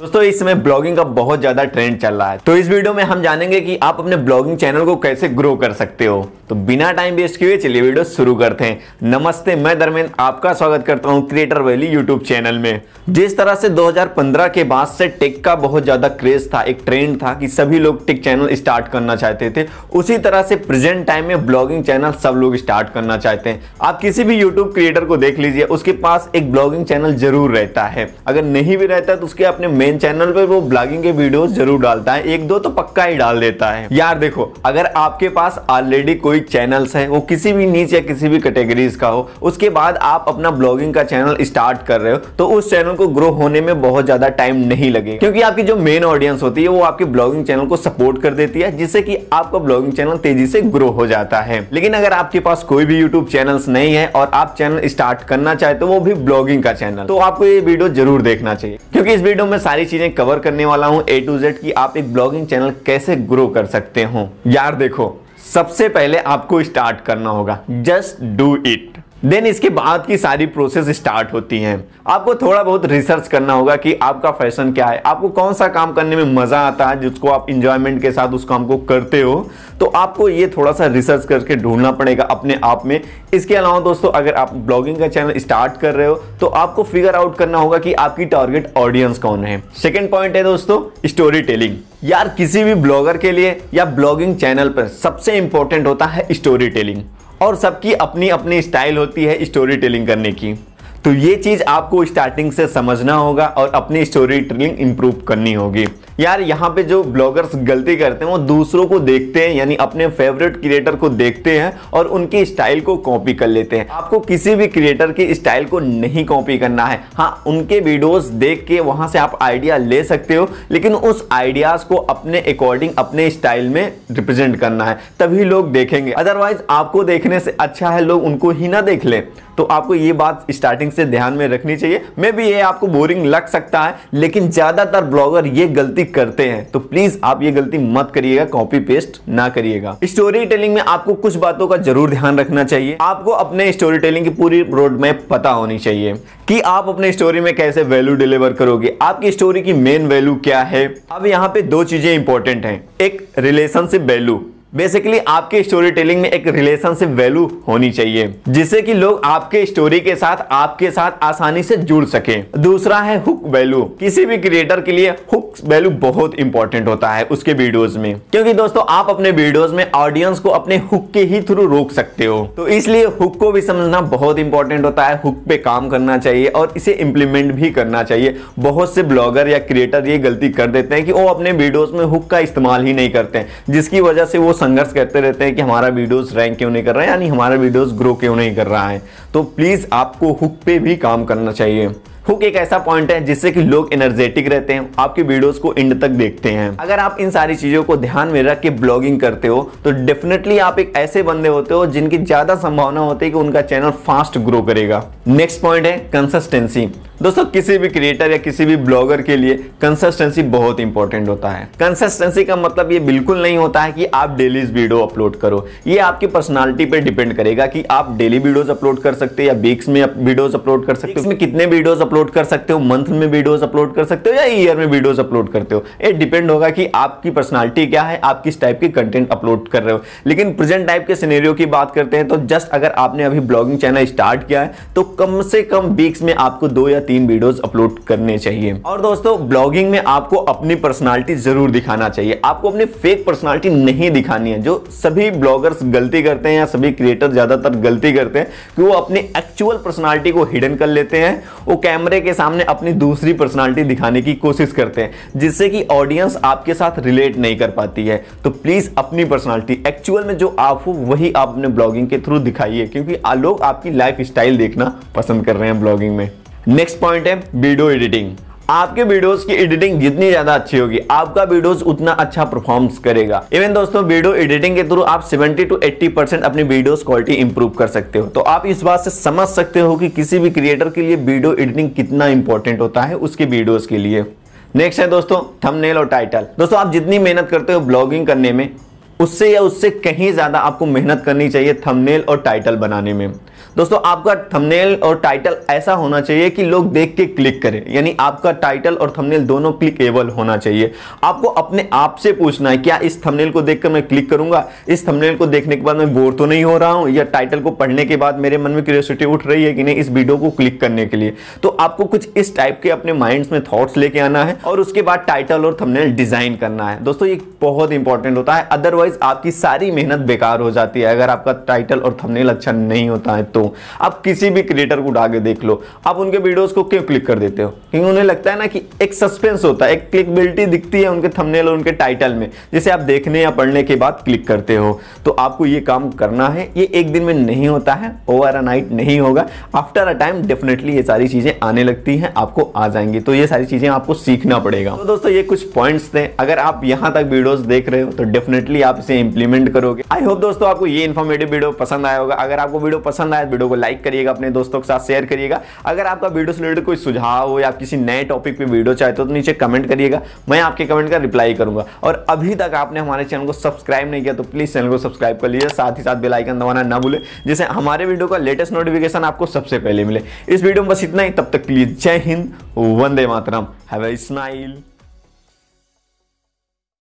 दोस्तों इस समय ब्लॉगिंग का बहुत ज्यादा ट्रेंड चल रहा है तो इस वीडियो में हम जानेंगे कि आप अपने ब्लॉगिंग चैनल को कैसे ग्रो कर सकते हो तो बिना टाइम वेस्ट किए चलिए वीडियो शुरू करते हैं नमस्ते मैं धर्मेंद्र आपका स्वागत करता हूं क्रिएटर वैली यूट्यूब चैनल में जिस तरह से 2015 के बाद से टेक का बहुत ज्यादा क्रेज था एक ट्रेंड था कि सभी लोग टेक चैनल स्टार्ट करना चाहते थे उसी तरह से प्रेजेंट टाइम में ब्लॉगिंग चैनल सब लोग स्टार्ट करना चाहते हैं आप किसी भी यूट्यूब क्रिएटर को देख लीजिए उसके पास एक ब्लॉगिंग चैनल जरूर रहता है अगर नहीं भी रहता है तो उसके अपने मेन चैनल पे वो ब्लॉगिंग के वीडियो जरूर डालता है एक दो तो पक्का ही डाल देता है यार देखो अगर आपके पास ऑलरेडी कोई चैनल है वो किसी भी नीच या किसी भी कैटेगरीज का हो उसके बाद आप अपना ब्लॉगिंग का चैनल स्टार्ट कर रहे हो तो उस चैनल को ग्रो होने में बहुत ज्यादा टाइम नहीं लगे क्योंकि आपकी जो मेन ऑडियंस होती है वो आपके ब्लॉगिंग चैनल को सपोर्ट कर देती है जिससे कि आपका ब्लॉगिंग चैनल तेजी से ग्रो हो जाता है लेकिन अगर आपके पास कोई भी यूट्यूब चैनल नहीं है और आप चैनल स्टार्ट करना चाहते हो तो वो भी ब्लॉगिंग का चैनल तो आपको ये वीडियो जरूर देखना चाहिए क्योंकि इस वीडियो में सारी सारी चीजें कवर करने वाला हूँ ए टू जेड की आप एक ब्लॉगिंग चैनल कैसे ग्रो कर सकते हो यार देखो सबसे पहले आपको स्टार्ट करना होगा जस्ट डू इट देन इसके बाद की सारी प्रोसेस स्टार्ट होती है आपको थोड़ा बहुत रिसर्च करना होगा कि आपका फैशन क्या है आपको कौन सा काम करने में मज़ा आता है जिसको आप इंजॉयमेंट के साथ उस काम को करते हो तो आपको ये थोड़ा सा रिसर्च करके ढूंढना पड़ेगा अपने आप में इसके अलावा दोस्तों अगर आप ब्लॉगिंग का चैनल स्टार्ट कर रहे हो तो आपको फिगर आउट करना होगा कि आपकी टारगेट ऑडियंस कौन है सेकेंड पॉइंट है दोस्तों स्टोरी टेलिंग यार किसी भी ब्लॉगर के लिए या ब्लॉगिंग चैनल पर सबसे इंपॉर्टेंट होता है स्टोरी टेलिंग और सबकी अपनी अपनी स्टाइल होती है स्टोरी टेलिंग करने की तो ये चीज़ आपको स्टार्टिंग से समझना होगा और अपनी स्टोरी टेलिंग इम्प्रूव करनी होगी यार यहाँ पे जो ब्लॉगर्स गलती करते हैं वो दूसरों को देखते हैं यानी अपने फेवरेट क्रिएटर को देखते हैं और उनकी स्टाइल को कॉपी कर लेते हैं आपको किसी भी क्रिएटर की स्टाइल को नहीं कॉपी करना है हाँ उनके वीडियोस देख के वहाँ से आप आइडिया ले सकते हो लेकिन उस आइडियाज को अपने अकॉर्डिंग अपने स्टाइल में रिप्रेजेंट करना है तभी लोग देखेंगे अदरवाइज आपको देखने से अच्छा है लोग उनको ही ना देख लें तो आपको ये बात स्टार्टिंग से ध्यान में रखनी चाहिए मे भी ये आपको बोरिंग लग सकता है लेकिन ज़्यादातर ब्लॉगर ये गलती करते हैं तो प्लीज आप ये गलती मत करिएगा कॉपी पेस्ट ना करिएगा स्टोरी टेलिंग में आपको कुछ बातों का जरूर ध्यान रखना चाहिए आपको अपने स्टोरी टेलिंग की पूरी रोड में पता होनी चाहिए कि आप अपने स्टोरी में कैसे वैल्यू डिलीवर करोगे आपकी स्टोरी की मेन वैल्यू क्या है अब यहाँ पे दो चीजें इंपॉर्टेंट हैं एक रिलेशनशिप वैल्यू बेसिकली आपके स्टोरी टेलिंग में एक रिलेशनशिप वैल्यू होनी चाहिए जिससे कि लोग आपके स्टोरी के साथ आपके साथ आसानी से जुड़ सके दूसरा है हुक वैल्यू किसी भी क्रिएटर के लिए हुक वैल्यू बहुत इंपॉर्टेंट होता है उसके वीडियोस में क्योंकि दोस्तों आप अपने वीडियोस में ऑडियंस को अपने हुक के ही थ्रू रोक सकते हो तो इसलिए हुक को भी समझना बहुत इंपॉर्टेंट होता है हुक पे काम करना चाहिए और इसे इंप्लीमेंट भी करना चाहिए बहुत से ब्लॉगर या क्रिएटर ये गलती कर देते हैं कि वो अपने वीडियोज में हुक का इस्तेमाल ही नहीं करते हैं जिसकी वजह से वो संघर्ष करते रहते हैं कि हमारा वीडियोज रैंक क्यों नहीं कर रहा है यानी हमारा वीडियोज ग्रो क्यों नहीं कर रहा है तो प्लीज़ आपको हुक पे भी काम करना चाहिए हुक एक ऐसा पॉइंट है जिससे कि लोग एनर्जेटिक रहते हैं आपकी वीडियोस को एंड तक देखते हैं अगर आप इन सारी चीजों को ध्यान में रख के ब्लॉगिंग करते हो तो डेफिनेटली आप एक ऐसे बंदे होते हो जिनकी ज्यादा संभावना होती है कि उनका चैनल फास्ट ग्रो करेगा नेक्स्ट पॉइंट है कंसिस्टेंसी दोस्तों किसी भी क्रिएटर या किसी भी ब्लॉगर के लिए कंसिस्टेंसी बहुत इंपॉर्टेंट होता है कंसिस्टेंसी का मतलब ये बिल्कुल नहीं होता है कि आप डेली वीडियो अपलोड करो ये आपकी पर्सनालिटी पे डिपेंड करेगा कि आप डेली वीडियोस अपलोड कर सकते हो या वीक्स में वीडियोस अपलोड कर सकते हो इसमें कितने वीडियोज अपलोड कर सकते हो मंथ में वीडियोज अपलोड कर सकते हो या ईयर में वीडियोज अपलोड करते हो ये डिपेंड होगा कि आपकी पर्सनालिटी क्या है आप किस टाइप की कंटेंट अपलोड कर रहे हो लेकिन प्रेजेंट टाइप के सिनेरियो की बात करते हैं तो जस्ट अगर आपने अभी ब्लॉगिंग चैनल स्टार्ट किया है तो कम से कम वीक्स में आपको दो या तीन वीडियोस अपलोड करने चाहिए और दोस्तों ब्लॉगिंग में आपको अपनी पर्सनालिटी जरूर दिखाना चाहिए आपको अपनी फेक पर्सनालिटी नहीं दिखानी है जो सभी ब्लॉगर्स गलती करते हैं या सभी क्रिएटर ज़्यादातर गलती करते हैं कि वो अपनी एक्चुअल पर्सनैलिटी को हिडन कर लेते हैं वो कैमरे के सामने अपनी दूसरी पर्सनैलिटी दिखाने की कोशिश करते हैं जिससे कि ऑडियंस आपके साथ रिलेट नहीं कर पाती है तो प्लीज़ अपनी पर्सनैलिटी एक्चुअल में जो आप हो वही आप अपने ब्लॉगिंग के थ्रू दिखाइए क्योंकि लोग आपकी लाइफ स्टाइल देखना पसंद कर रहे हैं ब्लॉगिंग में नेक्स्ट पॉइंट है वीडियो एडिटिंग आपके वीडियोस की एडिटिंग जितनी ज्यादा अच्छी होगी आपका वीडियोस उतना अच्छा परफॉर्मेंस करेगा इवन दोस्तों वीडियो एडिटिंग के थ्रू आप 70 टू 80 परसेंट अपनी वीडियोस क्वालिटी इंप्रूव कर सकते हो तो आप इस बात से समझ सकते हो कि किसी भी क्रिएटर के लिए वीडियो एडिटिंग कितना इंपॉर्टेंट होता है उसके वीडियोज के लिए नेक्स्ट है दोस्तों थमनेल और टाइटल दोस्तों आप जितनी मेहनत करते हो ब्लॉगिंग करने में उससे या उससे कहीं ज़्यादा आपको मेहनत करनी चाहिए थंबनेल और टाइटल बनाने में दोस्तों आपका थंबनेल और टाइटल ऐसा होना चाहिए कि लोग देख के क्लिक करें यानी आपका टाइटल और थंबनेल दोनों क्लिकेबल होना चाहिए आपको अपने आप से पूछना है क्या इस थंबनेल को देखकर मैं क्लिक करूंगा इस थंबनेल को देखने के बाद मैं बोर तो नहीं हो रहा हूं या टाइटल को पढ़ने के बाद मेरे मन में क्यूरियोसिटी उठ रही है कि नहीं इस वीडियो को क्लिक करने के लिए तो आपको कुछ इस टाइप के अपने माइंड में थॉट्स लेके आना है और उसके बाद टाइटल और थमनेल डिजाइन करना है दोस्तों ये बहुत इंपॉर्टेंट होता है अदरवाइज आपकी सारी मेहनत बेकार हो जाती है अगर आपका टाइटल और थमनेल अच्छा नहीं होता है तो हूं आप किसी भी क्रिएटर को उठा के देख लो आप उनके वीडियोस को क्यों क्लिक कर देते हो क्योंकि उन्हें लगता है ना कि एक सस्पेंस होता है एक क्लिकबिलिटी दिखती है उनके थंबनेल और उनके टाइटल में जिसे आप देखने या पढ़ने के बाद क्लिक करते हो तो आपको ये काम करना है ये एक दिन में नहीं होता है ओवर अ नाइट नहीं होगा आफ्टर अ टाइम डेफिनेटली ये सारी चीज़ें आने लगती हैं आपको आ जाएंगी तो ये सारी चीज़ें आपको सीखना पड़ेगा तो दोस्तों ये कुछ पॉइंट्स थे अगर आप यहाँ तक वीडियोस देख रहे हो तो डेफिनेटली आप इसे इंप्लीमेंट करोगे आई होप दोस्तों आपको ये इन्फॉर्मेटिव वीडियो पसंद आया होगा अगर आपको वीडियो पसंद आए वीडियो को लाइक करिएगा अपने दोस्तों के साथ शेयर करिएगा अगर आपका वीडियो से रिलेटेड कोई सुझाव हो या किसी नए टॉपिक पर वीडियो चाहे तो नीचे कमेंट करिएगा मैं आपके कमेंट का रिप्लाई करूंगा और अभी तक आपने हमारे चैनल को सब्सक्राइब नहीं किया तो प्लीज़ चैनल को सब्सक्राइब कर लीजिए साथ ही साथ बेलाइकन दबाना ना भूले जिससे हमारे वीडियो का लेटेस्ट नोटिफिकेशन आपको सबसे पहले मिले इस वीडियो में बस इतना ही तब तक प्लीज़ जय हिंद वंदे मातरम हैव ए स्माइल